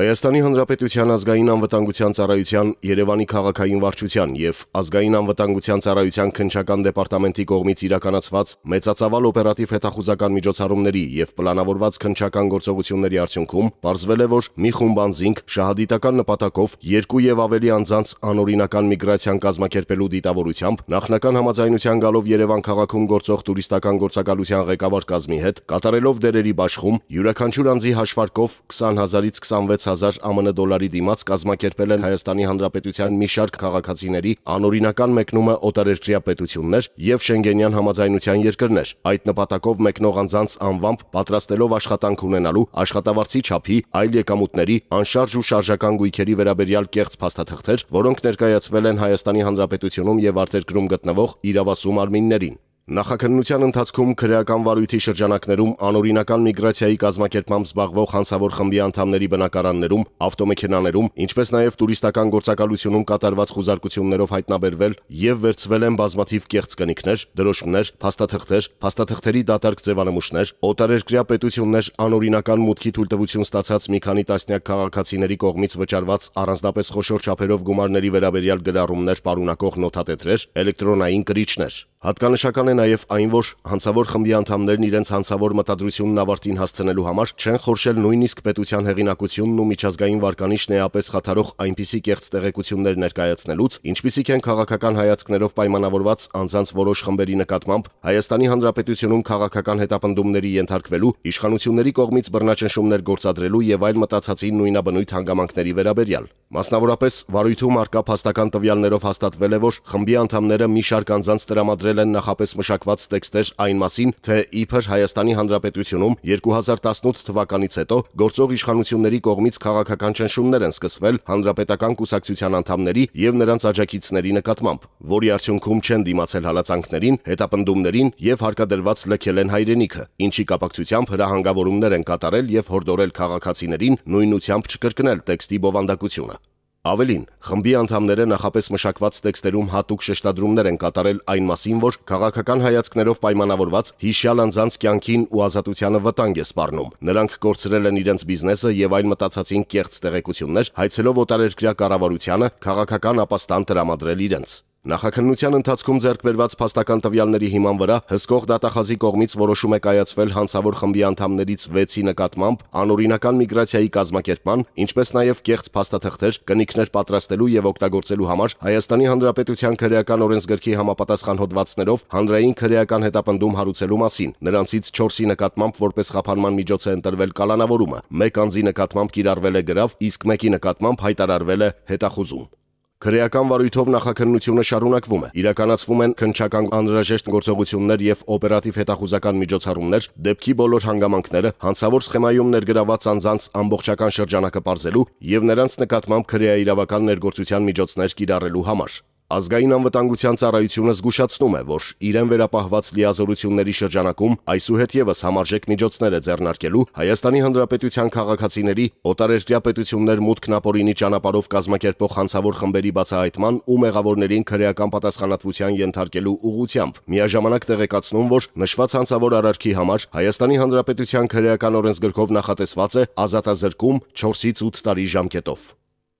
Հայաստանի Հանրապետության ազգային անվտանգության ծառայության Երևանի քաղաքային վարչության եւ ազգային անվտանգության ծառայության քնչական դեպարտամենտի կողմից իրականացված մեծածավալ օպերատիվ հետախուզական միջոցառումների եւ պլանավորված քնչական գործողությունների արդյունքում ողջվել է, որ մի խումբ անձինք շահադիտական նպատակով երկու եւ ավելի անձանց անօրինական միգրացիան կազմակերպելու դիտավորությամբ նախնական համաձայնության գալով Երևան քաղաքում գործող տուրիստական գործակալության ղեկավար կազմի հետ կատարելով դերերի աշխում յուրաքանչյուր անձի հաշվարկով 20000-ից 26 600.000 ԱՄՆ դոլարի դիմաց կազմակերպել են Հայաստանի Հանրապետության մի շարք քաղաքացիների անօրինական մեկնումը օտարերկրյա պետություններ եւ Շենգենյան համաձայնության երկրներ։ Այդ նպատակով մեկնող անձանց անվամբ պատրաստելով աշխատանք ունենալու աշխատավարձի չափի, այլ եկամուտների, անշարժ ու շարժական գույքերի վերաբերյալ կեղծ փաստաթղթեր, որոնք ներկայացվել են Հայաստանի Հանրապետությունում եւ արտերկրում գտնվող իրավասում արմիններին։ Նախաքննության ընթացքում քրեական վարույթի շրջանակներում անօրինական միգրացիայի կազմակերպմամբ զբաղվող հանցավոր խմբի անդամների բնակարաններում, ավտոմեքենաներում, ինչպես նաև տուրիստական գործակալությունում կատարված խուզարկություններով հայտնաբերվել եւ վերցվել են բազմաթիվ կեղծ կնիքներ, դրոշմներ, փաստաթղթեր, փաստաթղթերի դատարկ ձևանմուշներ, օտարերկրյա պետություններ անօրինական մուտքի թույլտվություն ստացած մի քանի տասնյակ քաղաքացիների կողմից վճարված առանձնապես խոշոր չափերով գումարների վերաբերյալ գրառումներ, պարունակող նոթատետրեր, էլեկտրոնային գրիչներ։ Հատկանշական է նաև այն, որ հանցավոր խմբի անդամներն իրենց հանցավոր մտադրությունն ավարտին հասցնելու համար չեն խորշել նույնիսկ պետության հեղինակությունն ու միջազգային վարկանիշ նեապես խաթարող այնպիսի կեղծ տեղեկություններ ներկայացնելուց, ինչպիսիք են քաղաքական հայացքներով պայմանավորված անձանց որոշ խմբերի նկատմամբ Հայաստանի Հանրապետությունում քաղաքական հետապնդումների ենթարկվելու, իշխանությունների կողմից բռնաճնշումներ գործադրելու եւ այլ մտածածի նույնաբնույթ հանգամանքների վերաբերյալ։ Մասնավորապես վարույթում արկա փաստական տվյալներով հաստատվել է, որ խմբի անդամները մի շարք անձանց տրամադրել են նախապես մշակված տեքստեր այն մասին, թե իբր Հայաստանի Հանրապետությունում 2018 թվականից հետո գործող իշխանությունների կողմից քաղաքական ճնշումներ են սկսվել հանրապետական կուսակցության անդամների եւ նրանց աջակիցների նկատմամբ, որի արդյունքում չեն դիմացել հալածանքներին, հետապնդումներին եւ հարկադրված լքել են հայրենիքը, ինչի կապակցությամբ հրահանգավորումներ են կատարել եւ հորդորել քաղաքացիներին նույնությամբ չկրկնել տեքստի բովանդակությունը։ Ավելին, խմբի անդամները նախապես մշակված տեքստերում հատուկ շեշտադրումներ են կատարել այն մասին, որ քաղաքական հայացքներով պայմանավորված հիշյալ անձանց կյանքին ու ազատությանը վտանգ է սպառնում։ Նրանք կորցրել են իրենց բիզնեսը եւ այլ մտածածին կեղծ տեղեկություններ, հայցելով օտարերկրյա կառավարությանը քաղաքական ապաստան տրամադրել իրենց։ Նախաքննության ընթացքում ձեռք բերված փաստական տվյալների հիման վրա հսկող դատախազի կողմից որոշում է կայացվել հանցավոր խմբի անդամներից 6-ի նկատմամբ անօրինական միգրացիայի կազմակերպման, ինչպես նաև կեղծ փաստաթղթեր, կնիքներ պատրաստելու եւ օգտագործելու համար Հայաստանի Հանրապետության քրեական օրենսգրքի համապատասխան հոդվածներով հանրային քրեական հետապնդում հարուցելու մասին, նրանցից 4-ի նկատմամբ որպես խափանման միջոց է ընտրվել կալանավորումը, 1 անձի նկատմամբ կիրառվել է գրավ, իսկ 1-ի նկատմամբ հայտարարվել է հետախուզում։ Քրեական վարույթով նախաքննությունը շարունակվում է։ Իրականացվում են քնչական անհրաժեշտ գործողություններ եւ օպերատիվ հետախուզական միջոցառումներ, դեպքի բոլոր հանգամանքները, հանցավոր սխեմայում ներգրաված անձանց ամբողջական շրջանակը բարձելու եւ նրանց նկատմամբ քրեա իրավական ներգործության միջոցներ կիրառելու համար։ Ազգային անվտանգության ծառայությունը զգուշացնում է, որ իրեն վերապահված լիազորությունների շրջանակում այսուհետ ևս համարժեք միջոցներ է ձեռնարկելու Հայաստանի Հանրապետության քաղաքացիների օտարերկրյա պետություններ մուտքն ապօրինի ճանապարհով կազմակերպող հանցավոր խմբերի բացահայտման ու մեղավորներին քրեական պատասխանատվության ենթարկելու ուղղությամբ։ Միաժամանակ տեղեկացնում, որ նշված հանցավոր արարքի համար Հայաստանի Հանրապետության քրեական օրենսգրքով նախատեսված է ազատազրկում 4-ից 8 տարի ժամկետով։